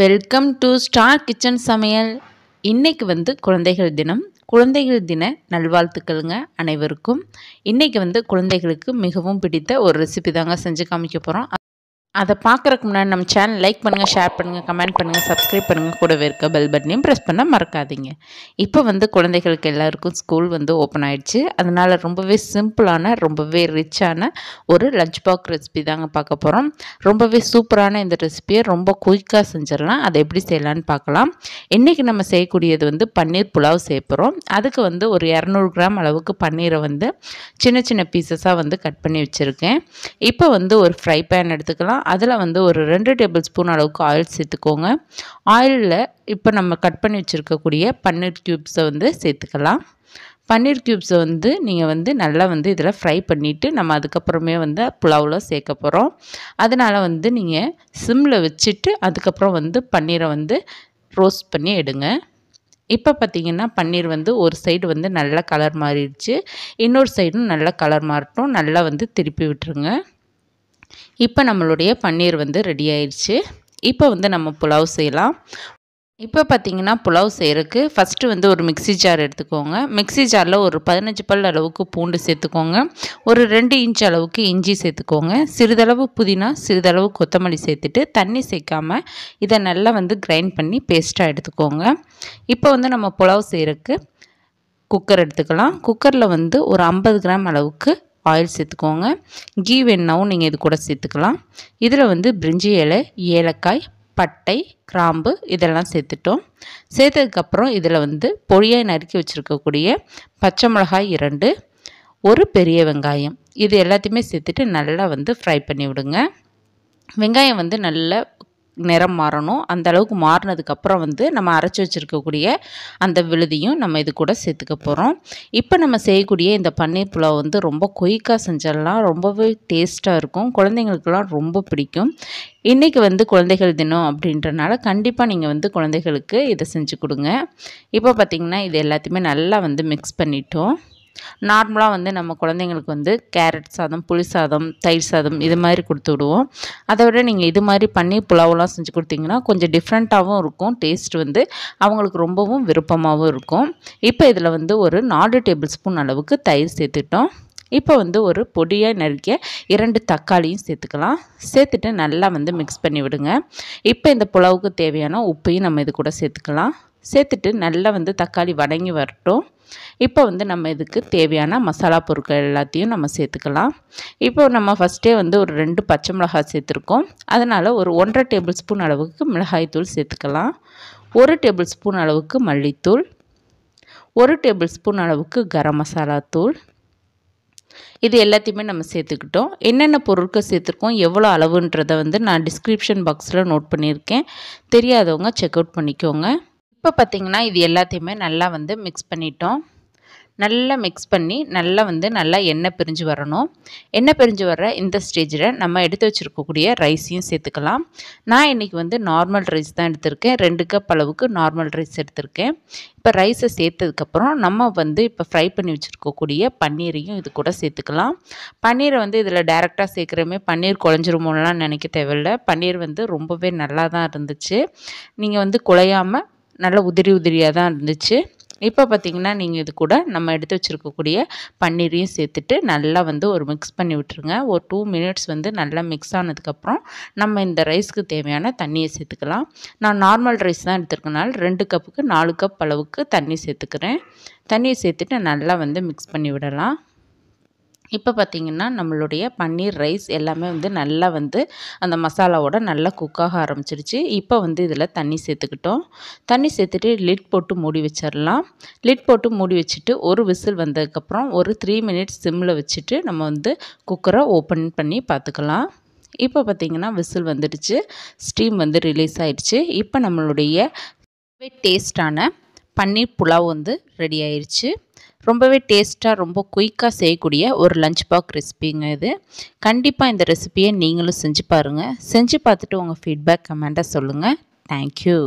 welcome to star kitchen சமையல் இன்றைக்கு வந்து குழந்தைகள் தினம் குழந்தைகள் தின நல்வாழ்த்துக்கள்ங்க அனைவருக்கும் இன்றைக்கி வந்து குழந்தைகளுக்கு மிகவும் பிடித்த ஒரு ரெசிபி தாங்க செஞ்சு காமிக்க போகிறோம் அதை பார்க்குறக்கு முன்னாடி நம்ம சேனல் லைக் பண்ணுங்கள் ஷேர் பண்ணுங்கள் கமெண்ட் பண்ணுங்கள் சப்ஸ்கிரைப் பண்ணுங்கள் கூடவே இருக்க பெல் பட்டனையும் ப்ரெஸ் பண்ண மறக்காதீங்க இப்போ வந்து குழந்தைகளுக்கு எல்லாருக்கும் ஸ்கூல் வந்து ஓப்பன் ஆயிடுச்சு அதனால் ரொம்பவே சிம்பிளான ரொம்பவே ரிச்சான ஒரு லஞ்ச் பாக் ரெசிபி தாங்க பார்க்க போகிறோம் ரொம்பவே சூப்பரான இந்த ரெசிபியை ரொம்ப குயிக்காக செஞ்சிடலாம் அதை எப்படி செய்யலான்னு பார்க்கலாம் இன்றைக்கி நம்ம செய்யக்கூடியது வந்து பன்னீர் புலாவ் செய்ய அதுக்கு வந்து ஒரு இரநூறு கிராம் அளவுக்கு பன்னீரை வந்து சின்ன சின்ன பீசஸாக வந்து கட் பண்ணி வச்சுருக்கேன் இப்போ வந்து ஒரு ஃப்ரை பேன் எடுத்துக்கலாம் அதில் வந்து ஒரு ரெண்டு டேபிள் ஸ்பூன் அளவுக்கு ஆயில் சேர்த்துக்கோங்க ஆயிலில் இப்போ நம்ம கட் பண்ணி வச்சுருக்கக்கூடிய பன்னீர் க்யூப்ஸை வந்து சேர்த்துக்கலாம் பன்னீர் க்யூப்ஸை வந்து நீங்கள் வந்து நல்லா வந்து இதில் ஃப்ரை பண்ணிவிட்டு நம்ம அதுக்கப்புறமே வந்து புலாவில் சேர்க்க போகிறோம் அதனால் வந்து நீங்கள் சிம்மில் வச்சுட்டு அதுக்கப்புறம் வந்து பன்னீரை வந்து ரோஸ்ட் பண்ணி எடுங்க இப்போ பார்த்திங்கன்னா பன்னீர் வந்து ஒரு சைடு வந்து நல்லா கலர் மாறிடுச்சு இன்னொரு சைடும் நல்லா கலர் மாறட்டும் நல்லா வந்து திருப்பி விட்டுருங்க இப்போ நம்மளுடைய பன்னீர் வந்து ரெடி ஆயிடுச்சு இப்போ வந்து நம்ம புலாவ் செய்யலாம் இப்போ பார்த்தீங்கன்னா புலாவ் செய்கிறதுக்கு ஃபஸ்ட்டு வந்து ஒரு மிக்சி ஜார் எடுத்துக்கோங்க மிக்சி ஜாரில் ஒரு பதினஞ்சு பல் அளவுக்கு பூண்டு சேர்த்துக்கோங்க ஒரு ரெண்டு இன்ச் அளவுக்கு இஞ்சி சேர்த்துக்கோங்க சிறிதளவு புதினா சிறிதளவு கொத்தமல்லி சேர்த்துட்டு தண்ணி சேர்க்காமல் இதை நல்லா வந்து கிரைண்ட் பண்ணி பேஸ்ட்டாக எடுத்துக்கோங்க இப்போ வந்து நம்ம புலாவ் செய்கிறதுக்கு குக்கர் எடுத்துக்கலாம் குக்கரில் வந்து ஒரு ஐம்பது கிராம் அளவுக்கு ஆயில் சேர்த்துக்கோங்க கீ வேணுனாவும் நீங்கள் இது கூட சேர்த்துக்கலாம் இதில் வந்து பிரிஞ்சி இலை ஏலக்காய் பட்டை கிராம்பு இதெல்லாம் சேர்த்துட்டோம் சேர்த்ததுக்கப்புறம் இதில் வந்து பொடியாக நறுக்கி வச்சுருக்கக்கூடிய பச்சை மிளகாய் இரண்டு ஒரு பெரிய வெங்காயம் இது எல்லாத்தையுமே சேர்த்துட்டு நல்லா வந்து ஃப்ரை பண்ணி விடுங்க வெங்காயம் வந்து நல்லா நிறம் மாறணும் அந்த அளவுக்கு மாறினதுக்கப்புறம் வந்து நம்ம அரைச்சி வச்சுருக்கக்கூடிய அந்த விழுதியும் நம்ம இது கூட சேர்த்துக்க போகிறோம் இப்போ நம்ம செய்யக்கூடிய இந்த பன்னீர் புலாவ் வந்து ரொம்ப குயிக்காக செஞ்சிடலாம் ரொம்பவே டேஸ்ட்டாக இருக்கும் குழந்தைங்களுக்கெல்லாம் ரொம்ப பிடிக்கும் இன்றைக்கி வந்து குழந்தைகள் தினம் அப்படின்றனால கண்டிப்பாக நீங்கள் வந்து குழந்தைகளுக்கு இதை செஞ்சு கொடுங்க இப்போ பார்த்திங்கன்னா இது எல்லாத்தையுமே நல்லா வந்து மிக்ஸ் பண்ணிட்டோம் நார்மலாக வந்து நம்ம குழந்தைங்களுக்கு வந்து கேரட் சாதம் புளி சாதம் தயிர் சாதம் இது மாதிரி கொடுத்து விடுவோம் அதை விட நீங்கள் இது மாதிரி பண்ணி புலாவெலாம் செஞ்சு கொடுத்தீங்கன்னா கொஞ்சம் டிஃப்ரெண்ட்டாகவும் இருக்கும் டேஸ்ட் வந்து அவங்களுக்கு ரொம்பவும் விருப்பமாகவும் இருக்கும் இப்போ இதில் வந்து ஒரு நாலு டேபிள் ஸ்பூன் அளவுக்கு தயிர் சேர்த்துட்டோம் இப்போ வந்து ஒரு பொடியாக நறுக்கிய இரண்டு தக்காளியும் சேர்த்துக்கலாம் சேர்த்துட்டு நல்லா வந்து மிக்ஸ் பண்ணி விடுங்க இப்போ இந்த புலாவுக்கு தேவையான உப்பையும் நம்ம இது கூட சேர்த்துக்கலாம் சேர்த்துட்டு நல்லா வந்து தக்காளி வதங்கி வரட்டும் இப்போ வந்து நம்ம இதுக்கு தேவையான மசாலா பொருட்கள் எல்லாத்தையும் நம்ம சேர்த்துக்கலாம் இப்போ நம்ம ஃபஸ்ட்டே வந்து ஒரு ரெண்டு பச்சை மிளகாய் சேர்த்துருக்கோம் அதனால் ஒரு ஒன்றரை டேபிள் ஸ்பூன் அளவுக்கு மிளகாய்த்தூள் சேர்த்துக்கலாம் ஒரு டேபிள் ஸ்பூன் அளவுக்கு மல்லித்தூள் ஒரு டேபிள் ஸ்பூன் அளவுக்கு கரம் மசாலா தூள் இது எல்லாத்தையுமே நம்ம சேர்த்துக்கிட்டோம் என்னென்ன பொருட்கள் சேர்த்துருக்கோம் எவ்வளோ அளவுன்றதை வந்து நான் டிஸ்கிரிப்ஷன் பாக்ஸில் நோட் பண்ணியிருக்கேன் தெரியாதவங்க செக் அவுட் பண்ணிக்கோங்க இப்போ பார்த்திங்கன்னா இது எல்லாத்தையுமே நல்லா வந்து மிக்ஸ் பண்ணிட்டோம் நல்லா மிக்ஸ் பண்ணி நல்லா வந்து நல்லா எண்ணெய் பிரிஞ்சு வரணும் எண்ணெய் பிரிஞ்சு வர்ற இந்த ஸ்டேஜில் நம்ம எடுத்து வச்சுருக்கக்கூடிய ரைஸையும் சேர்த்துக்கலாம் நான் இன்றைக்கி வந்து நார்மல் ரைஸ் தான் எடுத்திருக்கேன் ரெண்டு கப் அளவுக்கு நார்மல் ரைஸ் எடுத்திருக்கேன் இப்போ ரைஸை சேர்த்ததுக்கப்புறம் நம்ம வந்து இப்போ ஃப்ரை பண்ணி வச்சுருக்கக்கூடிய பன்னீரையும் இது கூட சேர்த்துக்கலாம் பன்னீரை வந்து இதில் டேரெக்டாக சேர்க்குறமே பன்னீர் குழஞ்சிருமோலாம் நினைக்க தேவையில்லை பன்னீர் வந்து ரொம்பவே நல்லா தான் இருந்துச்சு நீங்கள் வந்து குழையாமல் நல்லா உதிரி உதிரியாக தான் இருந்துச்சு இப்போ பார்த்திங்கன்னா நீங்கள் இது கூட நம்ம எடுத்து வச்சுருக்கக்கூடிய பன்னீரையும் சேர்த்துட்டு நல்லா வந்து ஒரு மிக்ஸ் பண்ணி விட்டுருங்க ஒரு டூ மினிட்ஸ் வந்து நல்லா மிக்ஸ் ஆனதுக்கப்புறம் நம்ம இந்த ரைஸ்க்கு தேவையான தண்ணியை சேர்த்துக்கலாம் நான் நார்மல் ரைஸ் தான் எடுத்துருக்கனால ரெண்டு கப்புக்கு நாலு கப் அளவுக்கு தண்ணி சேர்த்துக்கிறேன் தண்ணியை சேர்த்துட்டு நல்லா வந்து மிக்ஸ் பண்ணி விடலாம் இப்போ பார்த்திங்கன்னா நம்மளுடைய பன்னீர் ரைஸ் எல்லாமே வந்து நல்லா வந்து அந்த மசாலாவோட நல்லா குக்காக ஆரம்பிச்சிருச்சு இப்போ வந்து இதில் தண்ணி சேர்த்துக்கிட்டோம் தண்ணி சேர்த்துட்டு லிட் போட்டு மூடி வச்சிடலாம் லிட் போட்டு மூடி வச்சுட்டு ஒரு விசில் வந்ததுக்கப்புறம் ஒரு த்ரீ மினிட்ஸ் சிம்மில் வச்சுட்டு நம்ம வந்து குக்கரை ஓப்பன் பண்ணி பார்த்துக்கலாம் இப்போ பார்த்தீங்கன்னா விசில் வந்துடுச்சு ஸ்டீம் வந்து ரிலீஸ் ஆகிடுச்சு இப்போ நம்மளுடைய டேஸ்டான பன்னீர் புலாவ் வந்து ரெடி ஆயிடுச்சு ரொம்பவே டேஸ்ட்டாக ரொம்ப குயிக்காக செய்யக்கூடிய ஒரு லஞ்ச் பாக் ரெசிபிங்க இது கண்டிப்பாக இந்த ரெசிபியை நீங்களும் செஞ்சு பாருங்கள் செஞ்சு பார்த்துட்டு உங்கள் ஃபீட்பேக் கமெண்ட்டாக சொல்லுங்கள் தேங்க்யூ